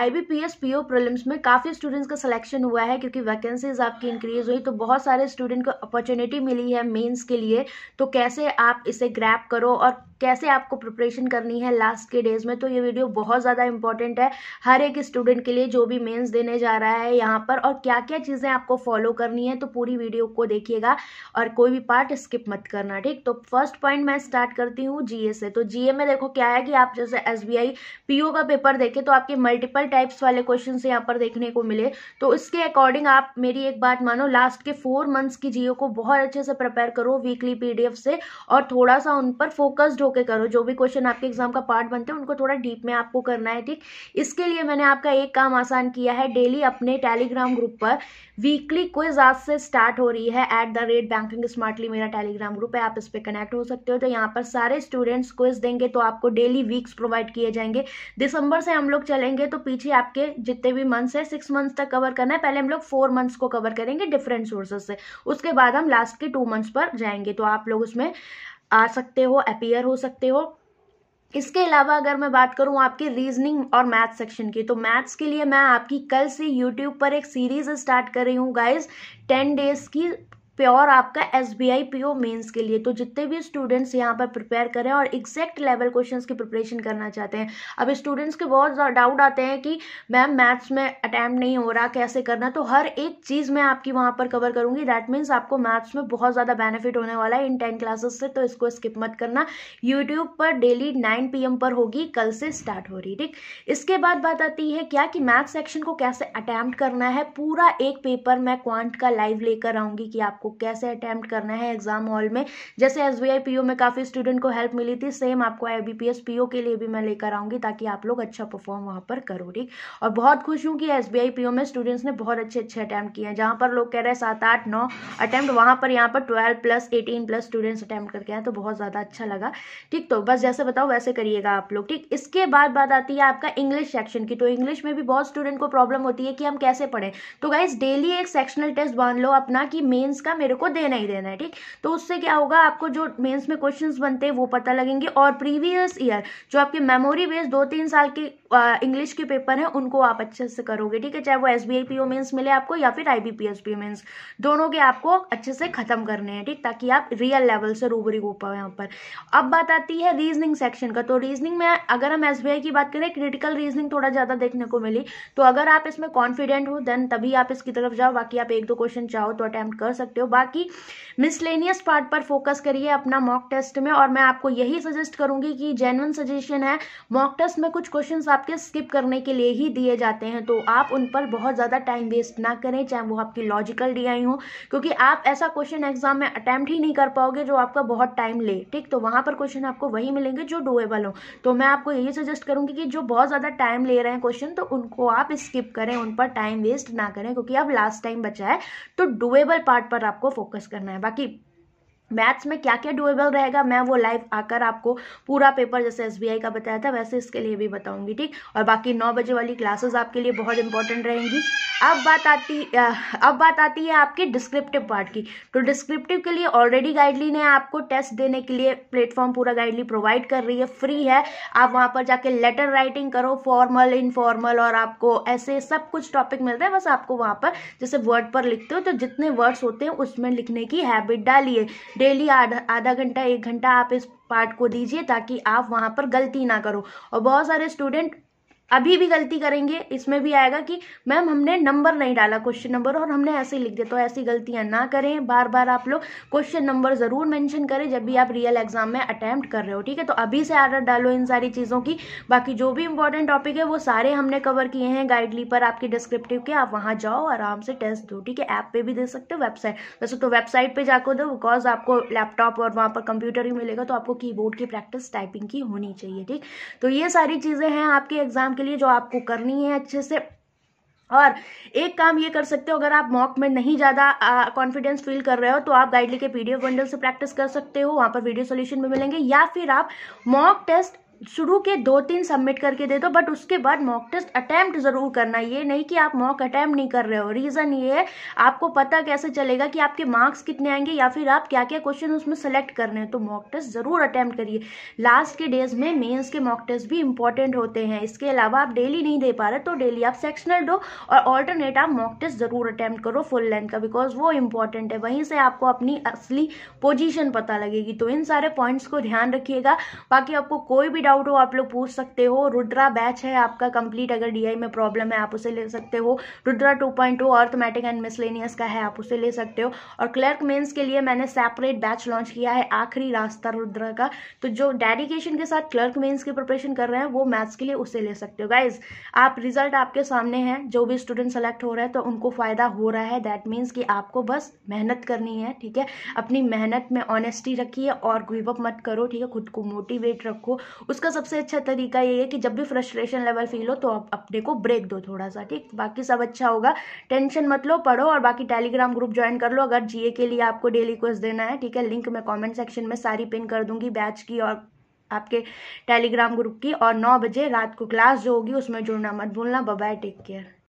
IBPS PO problems में काफ़ी students का सिलेक्शन हुआ है क्योंकि वैकेंसीज आपकी इंक्रीज हुई तो बहुत सारे स्टूडेंट को अपॉर्चुनिटी मिली है मेंस के लिए तो कैसे आप इसे ग्रैप करो और कैसे आपको प्रिपरेशन करनी है लास्ट के डेज में तो ये वीडियो बहुत ज़्यादा इंपॉर्टेंट है हर एक स्टूडेंट के लिए जो भी मेंस देने जा रहा है यहाँ पर और क्या क्या चीज़ें आपको फॉलो करनी है तो पूरी वीडियो को देखिएगा और कोई भी पार्ट स्किप मत करना ठीक तो फर्स्ट पॉइंट मैं स्टार्ट करती हूँ जीए से तो जीए में देखो क्या है कि आप जैसे एस बी का पेपर देखें तो आपके मल्टीपल मल्टीपल टाइप्स वाले क्वेश्चन यहाँ पर देखने को मिले तो इसके अकॉर्डिंग आप मेरी एक बात मानो लास्ट के फोर मंथ्स की जियो को बहुत अच्छे से प्रिपेयर करो वीकली पीडीएफ से और थोड़ा सा उन पर फोकस्ड होकर करो जो भी क्वेश्चन आपके एग्जाम का पार्ट बनते हैं उनको थोड़ा डीप में आपको करना है ठीक इसके लिए मैंने आपका एक काम आसान किया है डेली अपने टेलीग्राम ग्रुप पर वीकली क्विज आज से स्टार्ट हो रही है at the rate banking smartly मेरा टेलीग्राम ग्रुप है आप इस पर कनेक्ट हो सकते हो तो यहाँ पर सारे स्टूडेंट्स क्विज देंगे तो आपको डेली वीक्स प्रोवाइड किए जाएंगे दिसंबर से हम लोग चलेंगे तो पीछे आपके जितने भी मंथ्स है सिक्स मंथ्स तक कवर करना है पहले हम लोग फोर मंथ्स को कवर करेंगे डिफरेंट सोर्सेज से उसके बाद हम लास्ट के टू मंथ्स पर जाएंगे तो आप लोग उसमें आ सकते हो अपियर हो सकते हो इसके अलावा अगर मैं बात करूं आपके रीजनिंग और मैथ सेक्शन की तो मैथ्स के लिए मैं आपकी कल से यूट्यूब पर एक सीरीज स्टार्ट कर रही हूँ गाइज टेन डेज की प्योर आपका S B I P O mains के लिए तो जितने भी स्टूडेंट्स यहाँ पर प्रिपेयर करें और एग्जैक्ट लेवल क्वेश्चन की प्रिपरेशन करना चाहते हैं अब स्टूडेंट्स के बहुत डाउट आते हैं कि मैम मैथ्स में अटैम्प्ट नहीं हो रहा कैसे करना तो हर एक चीज़ मैं आपकी वहाँ पर कवर करूँगी दैट मीन्स आपको मैथ्स में बहुत ज़्यादा बेनिफिट होने वाला है इन टेन क्लासेस से तो इसको स्किप मत करना यूट्यूब पर डेली नाइन पी एम पर होगी कल से स्टार्ट हो रही ठीक इसके बाद बात आती है क्या कि मैथ्स सेक्शन को कैसे अटैम्प्ट करना है पूरा एक पेपर मैं क्वांट का लाइव लेकर आऊँगी कि आप आपको कैसे अटैम्प्ट करना है एग्जाम हॉल में जैसे एस बी में काफ़ी स्टूडेंट को हेल्प मिली थी सेम आपको आई बी के लिए भी मैं लेकर आऊँगी ताकि आप लोग अच्छा परफॉर्म वहाँ पर करो ठीक और बहुत खुश हूँ कि एस बी में स्टूडेंट्स ने बहुत अच्छे अच्छे अटैम्प्ट किए हैं जहाँ पर लोग कह रहे हैं सात आठ नौ अटैम्प्ट वहाँ पर यहाँ पर twelve plus eighteen plus students attempt करके आए तो बहुत ज़्यादा अच्छा लगा ठीक तो बस जैसे बताओ वैसे करिएगा आप लोग ठीक इसके बाद बात आती है आपका इंग्लिश सेक्शन की तो इंग्लिश में भी बहुत स्टूडेंट को प्रॉब्लम होती है कि हम कैसे पढ़ें तो गाइज डेली एक सेक्शनल टेस्ट बांध लो अपना कि मेन्स का का मेरे को देना ही देना है ठीक तो उससे क्या होगा आपको जो मेंस में क्वेश्चंस बनते हैं वो पता लगेंगे और प्रीवियस ईयर जो आपके मेमोरी बेस्ड दो तीन साल के इंग्लिश के पेपर हैं उनको आप अच्छे से करोगे ठीक है चाहे वो S B I P O मिले आपको या फिर I B P S P दोनों के आपको अच्छे से खत्म करने हैं ठीक ताकि आप रियल लेवल से रूबरी हो पाओ यहाँ पर अब बात आती है रीजनिंग सेक्शन का तो रीजनिंग में अगर हम एस बी आई की बात करें क्रिटिकल रीजनिंग थोड़ा ज़्यादा देखने को मिली तो अगर आप इसमें कॉन्फिडेंट हो देन तभी आप इसकी तरफ जाओ बाकी आप एक दो क्वेश्चन चाहो तो अटैम्प्ट कर सकते हो हो बाकी मिसलेनियस पार्ट पर फोकस करिए अपना मॉक टेस्ट में और मैं आपको यही सजेस्ट करूंगी कि जेनवन सजेशन है मॉक टेस्ट में कुछ क्वेश्चन आपके स्किप करने के लिए ही दिए जाते हैं तो आप उन पर बहुत ज़्यादा टाइम वेस्ट ना करें चाहे वो आपकी लॉजिकल डी हो क्योंकि आप ऐसा क्वेश्चन एग्जाम में अटैम्प्ट ही नहीं कर पाओगे जो आपका बहुत टाइम ले ठीक तो वहाँ पर क्वेश्चन आपको वही मिलेंगे जो डोएबल हो तो मैं आपको यही सजेस्ट करूँगी कि जो बहुत ज़्यादा टाइम ले रहे हैं क्वेश्चन तो उनको आप स्किप करें उन पर टाइम वेस्ट ना करें क्योंकि अब लास्ट टाइम बचा है तो डुएबल पार्ट पर आपको फोकस करना है बाकी मैथ्स में क्या क्या डुएबल रहेगा मैं वो लाइव आकर आपको पूरा पेपर जैसे एसबीआई का बताया था वैसे इसके लिए भी बताऊंगी ठीक और बाकी नौ बजे वाली क्लासेस आपके लिए बहुत इंपॉर्टेंट रहेंगी अब बात आती अब बात आती है आपके डिस्क्रिप्टिव पार्ट की तो डिस्क्रिप्टिव के लिए ऑलरेडी गाइडली ने आपको टेस्ट देने के लिए प्लेटफॉर्म पूरा गाइडली प्रोवाइड कर रही है फ्री है आप वहाँ पर जाके लेटर राइटिंग करो फॉर्मल इनफॉर्मल और आपको ऐसे सब कुछ टॉपिक मिलता है बस आपको वहाँ पर जैसे वर्ड पर लिखते हो तो जितने वर्ड्स होते हैं उसमें लिखने की हैबिट डालिए डेली आधा आधा घंटा एक घंटा आप इस पार्ट को दीजिए ताकि आप वहाँ पर गलती ना करो और बहुत सारे स्टूडेंट अभी भी गलती करेंगे इसमें भी आएगा कि मैम हमने नंबर नहीं डाला क्वेश्चन नंबर और हमने ऐसे ही लिख दिया तो ऐसी गलतियां ना करें बार बार आप लोग क्वेश्चन नंबर ज़रूर मेंशन करें जब भी आप रियल एग्जाम में अटैम्प्ट कर रहे हो ठीक है तो अभी से आदत डालो इन सारी चीज़ों की बाकी जो भी इंपॉर्टेंट टॉपिक है वो सारे हमने कवर किए हैं गाइडली पर आपके डिस्क्रिप्टिव के आप वहाँ जाओ आराम से टेस्ट दो ठीक है ऐप पर भी दे सकते हो वेबसाइट वैसे तो वेबसाइट पर जाकर दो बिकॉज आपको लैपटॉप और वहाँ पर कंप्यूटर ही मिलेगा तो आपको की की प्रैक्टिस टाइपिंग की होनी चाहिए ठीक तो ये सारी चीज़ें हैं आपके एग्जाम एग्ज़ाम के लिए जो आपको करनी है अच्छे से और एक काम ये कर सकते हो अगर आप मॉक में नहीं ज़्यादा कॉन्फिडेंस फील कर रहे हो तो आप गाइडली के पीडीएफ बंडल से प्रैक्टिस कर सकते हो वहाँ पर वीडियो सोल्यूशन भी मिलेंगे या फिर आप मॉक टेस्ट शुरू के दो तीन सबमिट करके दे दो बट उसके बाद मॉक टेस्ट अटैम्प्ट ज़रूर करना ये नहीं कि आप मॉक अटैम्प्ट नहीं कर रहे हो रीज़न ये है आपको पता कैसे चलेगा कि आपके मार्क्स कितने आएंगे या फिर आप क्या क्या क्वेश्चन उसमें सेलेक्ट कर रहे हैं तो मॉक टेस्ट ज़रूर अटैम्प्ट करिए लास्ट के डेज में मेन्स के मॉक टेस्ट भी इंपॉर्टेंट होते हैं इसके अलावा आप डेली नहीं दे पा रहे तो डेली आप सेक्शनल दो और ऑल्टरनेट आप मॉक टेस्ट ज़रूर अटैम्प्ट करो फुल लेंथ का बिकॉज वो इंपॉर्टेंट है वहीं से आपको अपनी असली पोजिशन पता लगेगी तो इन सारे पॉइंट्स को ध्यान रखिएगा बाकी आपको कोई भी डाउट डाउट हो आप लोग पूछ सकते हो रुद्रा बैच है आपका कंप्लीट अगर डीआई में प्रॉब्लम है आप उसे ले सकते हो Rudra 2.2 point arithmetic and miscellaneous का है आप उसे ले सकते हो और क्लर्क मेंस के लिए मैंने सेपरेट बैच लॉन्च किया है आखिरी रास्ता रुद्रा का तो जो डेडिकेशन के साथ क्लर्क मेन्स की प्रिपरेशन कर रहे हैं वो मैथ्स के लिए उसे ले सकते हो गाइज आप रिजल्ट आपके सामने हैं जो भी स्टूडेंट सेलेक्ट हो रहे हैं तो उनको फ़ायदा हो रहा है दैट मीन्स कि आपको बस मेहनत करनी है ठीक है अपनी मेहनत में ऑनेस्टी रखिए और गिवअप मत करो ठीक है खुद को मोटिवेट रखो उस इसका सबसे अच्छा तरीका ये है कि जब भी फ्रस्ट्रेशन लेवल फील हो तो आप अपने को ब्रेक दो थोड़ा सा ठीक बाकी सब अच्छा होगा टेंशन मत लो पढ़ो और बाकी टेलीग्राम ग्रुप ज्वाइन कर लो अगर जीए के लिए आपको डेली कोर्स देना है ठीक है लिंक मैं कॉमेंट सेक्शन में सारी पिन कर दूंगी बैच की और आपके टेलीग्राम ग्रुप की और नौ बजे रात को क्लास जो होगी उसमें जुड़ना मत भूलना बाय टेक केयर